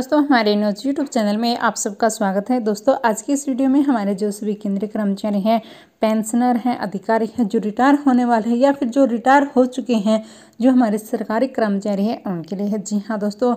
दोस्तों हमारे news YouTube channel में आप सबका स्वागत है दोस्तों आज की इस वीडियो में हमारे जो सभी केंद्रीय कर्मचारी हैं पेंशनर हैं अधिकारी हैं जो रिटायर होने वाले हैं या फिर जो रिटायर हो चुके हैं जो हमारे सरकारी कर्मचारी हैं उनके लिए है जी हाँ दोस्तों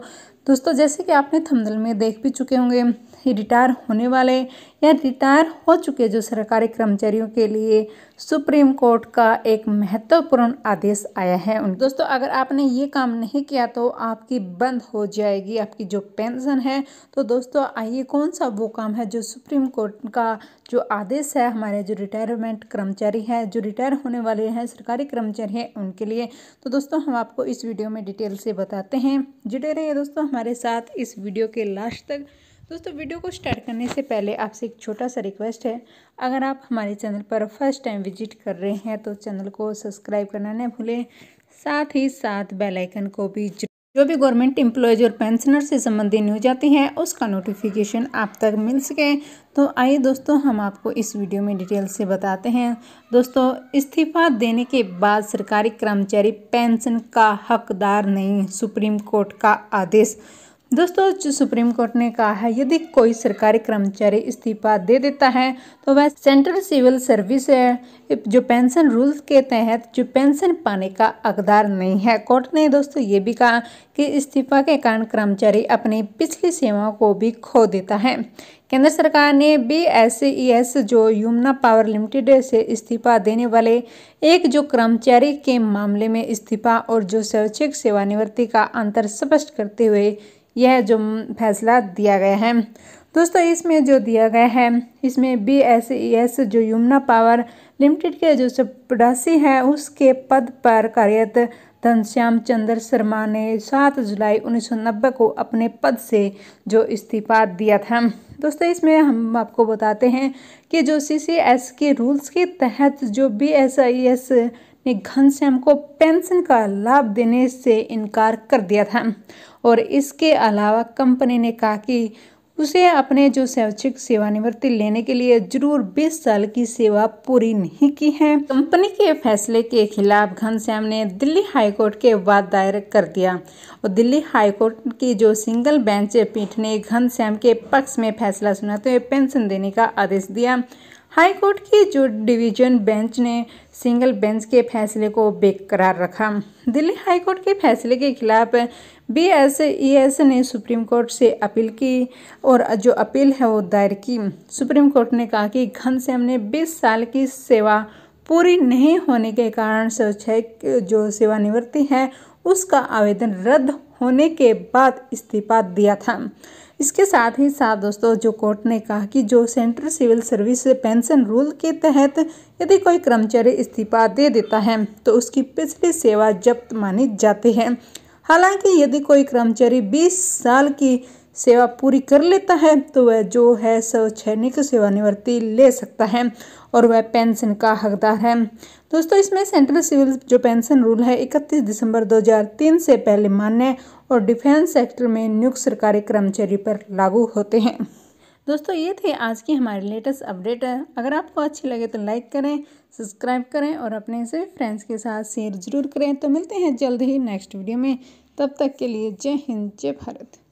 दोस्तों जैसे कि आपने थमदल में देख भी चुके होंगे रिटायर होने वाले या रिटायर हो चुके जो सरकारी कर्मचारियों के लिए सुप्रीम कोर्ट का एक महत्वपूर्ण आदेश आया है उन दोस्तों अगर आपने ये काम नहीं किया तो आपकी बंद हो जाएगी आपकी जो पेंशन है तो दोस्तों आइए कौन सा वो काम है जो सुप्रीम कोर्ट का जो आदेश है हमारे जो रिटायरमेंट कर्मचारी है जो रिटायर होने वाले हैं सरकारी कर्मचारी हैं उनके लिए तो दोस्तों हम आपको इस वीडियो में डिटेल से बताते हैं जुटे रहिए दोस्तों हमारे साथ इस वीडियो के लास्ट तक दोस्तों वीडियो को स्टार्ट करने से पहले आपसे एक छोटा सा रिक्वेस्ट है अगर आप हमारे चैनल पर फर्स्ट टाइम विजिट कर रहे हैं तो चैनल को सब्सक्राइब करना न भूलें साथ ही साथ बेल आइकन को भी जो भी गवर्नमेंट एम्प्लॉयज और पेंशनर से संबंधित न्यूज आती है उसका नोटिफिकेशन आप तक मिल सके तो आइए दोस्तों हम आपको इस वीडियो में डिटेल से बताते हैं दोस्तों इस्तीफा देने के बाद सरकारी कर्मचारी पेंशन का हकदार नहीं सुप्रीम कोर्ट का आदेश दोस्तों जो सुप्रीम कोर्ट ने कहा है यदि कोई सरकारी कर्मचारी इस्तीफा दे देता है तो वह सेंट्रल सिविल सर्विस जो पेंशन रूल्स के तहत जो पेंशन पाने का अकदार नहीं है कोर्ट ने दोस्तों ये भी कहा कि इस्तीफा के कारण कर्मचारी अपनी पिछली सेवाओं को भी खो देता है केंद्र सरकार ने बी एस ई एस जो यमुना पावर लिमिटेड से इस्तीफा देने वाले एक जो कर्मचारी के मामले में इस्तीफा और जो स्वैच्छिक सेवानिवृत्ति का अंतर स्पष्ट करते हुए यह जो फैसला दिया गया है दोस्तों इसमें जो दिया गया है इसमें बी एस ई एस जो यमुना पावर लिमिटेड के जो चपरासी हैं उसके पद पर कार्यरत घनश्याम चंद्र शर्मा ने 7 जुलाई 1990 को अपने पद से जो इस्तीफा दिया था दोस्तों इसमें हम आपको बताते हैं कि जो सी सी एस के रूल्स के तहत जो बी एस आई एस ने घनश्याम को पेंशन का लाभ देने से इनकार कर दिया था और इसके अलावा कंपनी ने कहा कि उसे अपने जो शैक्षिक सेवानिवृत्ति लेने के लिए जरूर 20 साल की सेवा पूरी नहीं की है कंपनी के फैसले के खिलाफ घनश्याम ने दिल्ली हाईकोर्ट के वाद दायर कर दिया और दिल्ली हाईकोर्ट की जो सिंगल बेंच पीठ ने घनश्याम के पक्ष में फैसला सुनाते हुए पेंशन देने का आदेश दिया हाई कोर्ट की जो डिवीजन बेंच ने सिंगल बेंच के फैसले को बेकरार रखा दिल्ली हाई कोर्ट के फैसले के खिलाफ बी एस ई एस ने सुप्रीम कोर्ट से अपील की और जो अपील है वो दायर की सुप्रीम कोर्ट ने कहा कि घनश्याम ने 20 साल की सेवा पूरी नहीं होने के कारण स्वैच्छिक जो सेवानिवृत्ति है उसका आवेदन रद्द होने के बाद इस्तीफा दिया था इसके साथ ही साथ दोस्तों जो कोर्ट ने कहा कि जो central civil service pension rule के तहत यदि कोई कर्मचारी इस्तीफा दे देता है तो उसकी पिछली सेवा जब्त मानी जाती है हालांकि यदि कोई कर्मचारी 20 साल की सेवा पूरी कर लेता है तो वह जो है स्वैच्छिक सेवानिवृत्ति ले सकता है और वह पेंशन का हकदार है दोस्तों इसमें सेंट्रल सिविल जो पेंशन रूल है 31 दिसंबर 2003 से पहले मान्य और डिफेंस सेक्टर में नियुक्त सरकारी कर्मचारी पर लागू होते हैं दोस्तों ये थे आज की हमारी लेटेस्ट अपडेट अगर आपको अच्छी लगे तो लाइक करें सब्सक्राइब करें और अपने से फ्रेंड्स के साथ शेयर जरूर करें तो मिलते हैं जल्द ही नेक्स्ट वीडियो में तब तक के लिए जय हिंद जय भारत